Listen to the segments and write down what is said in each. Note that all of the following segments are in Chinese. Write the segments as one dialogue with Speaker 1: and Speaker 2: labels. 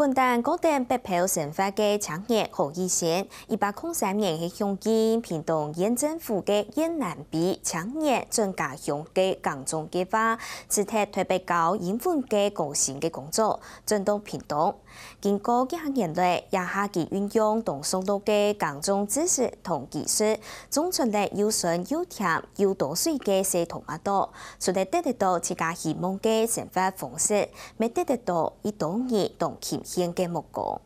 Speaker 1: 本單確定被票成发的产业嫌一线，一八空三年的香港，平东县政府嘅燕南比产业专家向嘅港中计划，此帖特別搞燕門嘅高薪嘅工作，進到平东。经过几行年類一下嘅运用同上到嘅港中知识同技术，总出嚟又顺又甜又多水嘅事同啊多，所以得得到自家希望嘅成發方式，未得得到一多年同盐芥
Speaker 2: 木瓜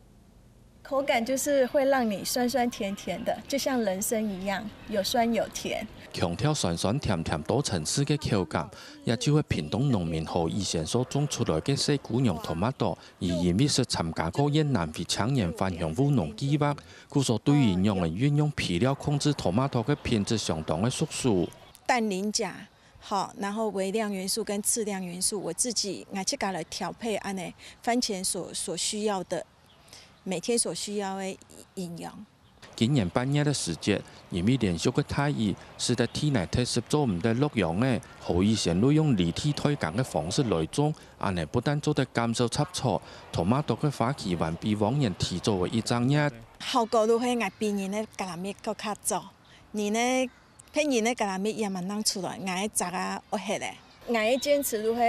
Speaker 3: 口感就是会让你酸酸甜甜的，就像人生一样，有酸有甜。
Speaker 2: 强调酸酸甜甜多层次的口感，也就许平东农民和以前所种出来的西姑娘托马多，而因必须参加过越南非抢人反乡务农计划，故说对于洋人运用皮料控制托马豆的品质相当的熟疏。
Speaker 4: 氮磷钾。好，然后微量元素跟质量元素，我自己拿去搞来调配安呢，番茄所所需要的每天所需要的营养。
Speaker 2: 今年半夜的时节，因为连续的太热，使得体内特色做唔到落阳诶，可以先落用立体推广的方式来种，安呢不但做得感受差错，同埋都个花期还比往年提早一章日。
Speaker 4: 效果都会按比人那橄榄叶较卡做，你呢？偏宜的甲咱物也蛮难出来，俺一摘啊，恶
Speaker 3: 黑嘞。俺一坚持，如何？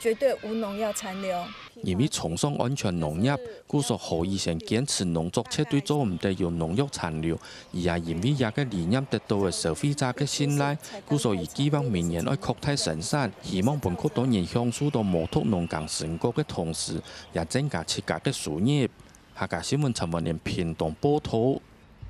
Speaker 3: 绝对无农药残留。
Speaker 2: 因为崇尚安全农业，故所何医生坚持农作物绝对做唔得有农药残留，也因为一个理念得到嘅消费者嘅信赖，故所以希望明年爱扩大生产，希望本国多年享受到摩托农耕成果嘅同时，也增加自家嘅收入，下家新闻们文为人平等、道。